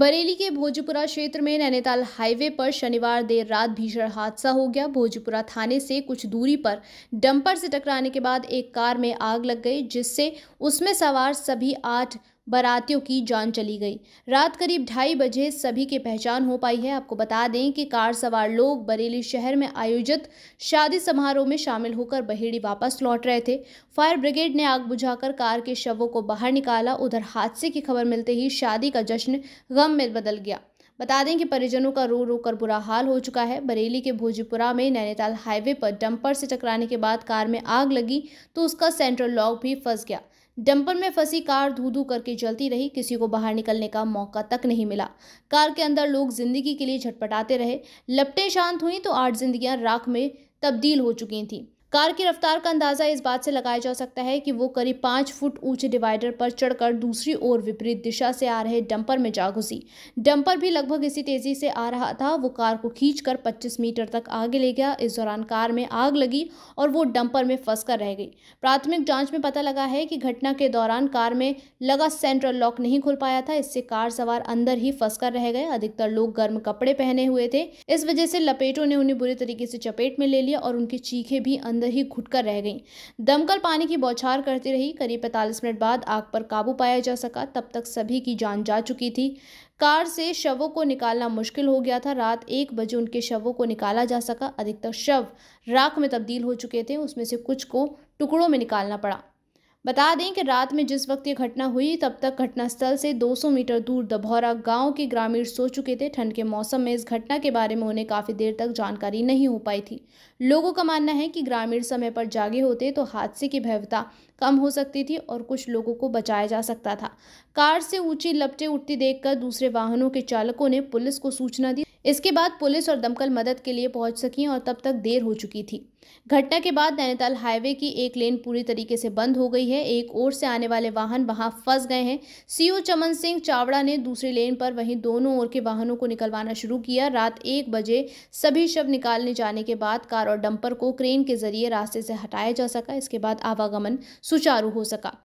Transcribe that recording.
बरेली के भोजपुरा क्षेत्र में नैनीताल हाईवे पर शनिवार देर रात भीषण हादसा हो गया भोजपुरा थाने से कुछ दूरी पर डंपर से टकराने के बाद एक कार में आग लग गई जिससे उसमें सवार सभी आठ बारातियों की जान चली गई रात करीब ढाई बजे सभी की पहचान हो पाई है आपको बता दें कि कार सवार लोग बरेली शहर में आयोजित शादी समारोह में शामिल होकर बहेड़ी वापस लौट रहे थे फायर ब्रिगेड ने आग बुझाकर कार के शवों को बाहर निकाला उधर हादसे की खबर मिलते ही शादी का जश्न गम में बदल गया बता दें कि परिजनों का रो रो कर बुरा हाल हो चुका है बरेली के भोजपुरा में नैनीताल हाईवे पर डंपर से टकराने के बाद कार में आग लगी तो उसका सेंट्रल लॉक भी फंस गया डंपर में फंसी कार धू धू करके जलती रही किसी को बाहर निकलने का मौका तक नहीं मिला कार के अंदर लोग जिंदगी के लिए झटपटाते रहे लपटें शांत हुई तो आठ जिंदगियां राख में तब्दील हो चुकी थीं कार की रफ्तार का अंदाजा इस बात से लगाया जा सकता है कि वो करीब पांच फुट ऊंचे डिवाइडर पर चढ़कर दूसरी ओर विपरीत दिशा से आ रहे डंपर में जा घुसी डंपर भी लगभग इसी तेजी से आ रहा था वो कार को खींचकर 25 मीटर तक आगे ले गया इस दौरान कार में आग लगी और वो डंपर में फंसकर रह गई प्राथमिक जांच में पता लगा है कि घटना के दौरान कार में लगा सेंट्रल लॉक नहीं खुल पाया था इससे कार सवार अंदर ही फंसकर रह गए अधिकतर लोग गर्म कपड़े पहने हुए थे इस वजह से लपेटों ने उन्हें बुरी तरीके से चपेट में ले लिया और उनकी चीखें भी अंदर अंदर ही घुटकर रह गई दमकल पानी की बौछार करती रही करीब पैंतालीस मिनट बाद आग पर काबू पाया जा सका तब तक सभी की जान जा चुकी थी कार से शवों को निकालना मुश्किल हो गया था रात एक बजे उनके शवों को निकाला जा सका अधिकतर शव राख में तब्दील हो चुके थे उसमें से कुछ को टुकड़ों में निकालना पड़ा बता दें कि रात में जिस वक्त ये घटना हुई तब तक घटनास्थल से 200 मीटर दूर दभौरा गांव के ग्रामीण सो चुके थे ठंड के मौसम में इस घटना के बारे में उन्हें काफ़ी देर तक जानकारी नहीं हो पाई थी लोगों का मानना है कि ग्रामीण समय पर जागे होते तो हादसे की भयवता कम हो सकती थी और कुछ लोगों को बचाया जा सकता था कार से ऊंची लपटे उठती देखकर दूसरे वाहनों के चालकों ने पुलिस को सूचना दी इसके बाद पुलिस और दमकल मदद के लिए पहुंच सकी और तब तक देर हो चुकी थी घटना के बाद नैनीताल हाईवे की एक लेन पूरी तरीके से बंद हो गई है एक ओर से आने वाले वाहन वहां फंस गए हैं सीओ चमन सिंह चावड़ा ने दूसरी लेन पर वहीं दोनों ओर के वाहनों को निकलवाना शुरू किया रात एक बजे सभी शव निकालने जाने के बाद कार और डंपर को क्रेन के जरिए रास्ते से हटाया जा सका इसके बाद आवागमन सुचारू हो सका